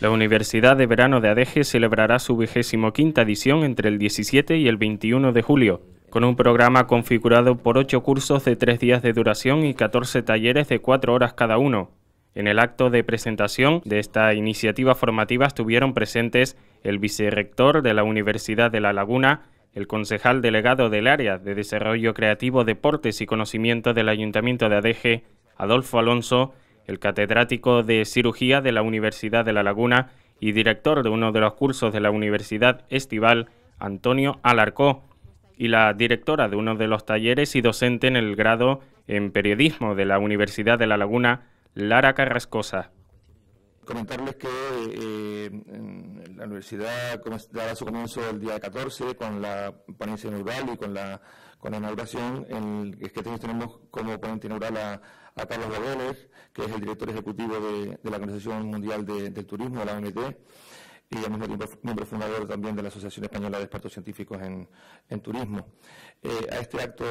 La Universidad de Verano de Adeje celebrará su vigésimo quinta edición entre el 17 y el 21 de julio, con un programa configurado por ocho cursos de tres días de duración y 14 talleres de cuatro horas cada uno. En el acto de presentación de esta iniciativa formativa estuvieron presentes el vicerrector de la Universidad de La Laguna, el concejal delegado del área de Desarrollo Creativo, Deportes y Conocimiento del Ayuntamiento de Adeje, Adolfo Alonso, el catedrático de cirugía de la Universidad de La Laguna y director de uno de los cursos de la Universidad Estival, Antonio Alarcó, y la directora de uno de los talleres y docente en el grado en periodismo de la Universidad de La Laguna, Lara Carrascosa. Comentarles que eh, eh, la universidad dará su comienzo el día 14 con la ponencia inaugural y con la, con la inauguración. es que tenemos como ponente inaugural a, Carlos Badeles, que es el director ejecutivo de, la Organización Mundial del Turismo, de la OMT y al mismo tiempo miembro fundador también de la Asociación Española de Expertos Científicos en, Turismo. Eh, a este acto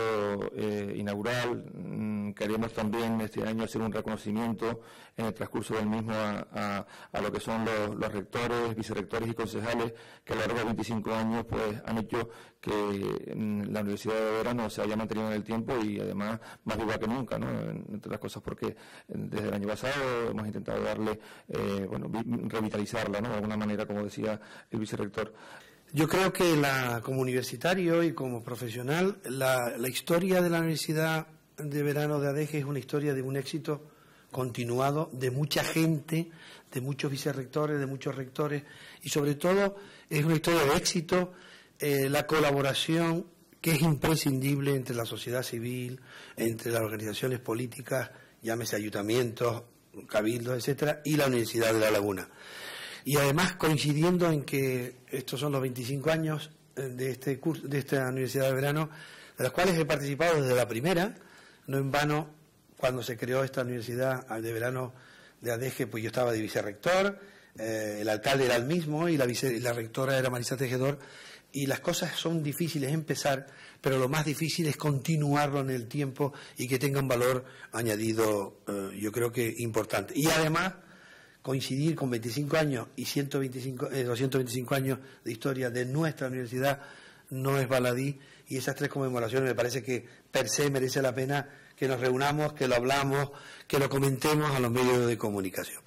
eh, inaugural mm, queremos también este año hacer un reconocimiento en el transcurso del mismo a, lo que son los, rectores, vicerectores y concejales que a lo largo de 25 años pues, han hecho que mm, la Universidad de Verano se haya mantenido en el tiempo y además más viva que nunca, ¿no? entre las cosas porque eh, desde el año pasado hemos intentado darle, bueno, revitalizarla de alguna manera como decía el vicerrector. Yo creo que como universitario y como profesional, la, historia de la Universidad de Verano de Adeje es una historia de un éxito continuado de mucha gente, de muchos vicerrectores, de muchos rectores, y sobre todo es una historia de éxito, eh, la colaboración que es imprescindible entre la sociedad civil, entre las organizaciones políticas, llámese ayuntamientos, cabildos, etcétera, y la Universidad de La Laguna y además coincidiendo en que estos son los 25 años eh, de este curso, de esta Universidad de Verano, de las cuales he participado desde la primera, no en vano cuando se creó esta Universidad de Verano de Adeje, pues yo estaba de vicerrector, eh, el alcalde era el mismo y la, la rectora era Marisa Tejedor, y las cosas son difíciles empezar, pero lo más difícil es continuarlo en el tiempo y que tenga un valor añadido, eh, yo creo que importante. Y además, coincidir con 25 años y 125, 225 eh, años de historia de nuestra universidad no es baladí y esas tres conmemoraciones me parece que per se merece la pena que nos reunamos, que lo hablamos, que lo comentemos a los medios de comunicación.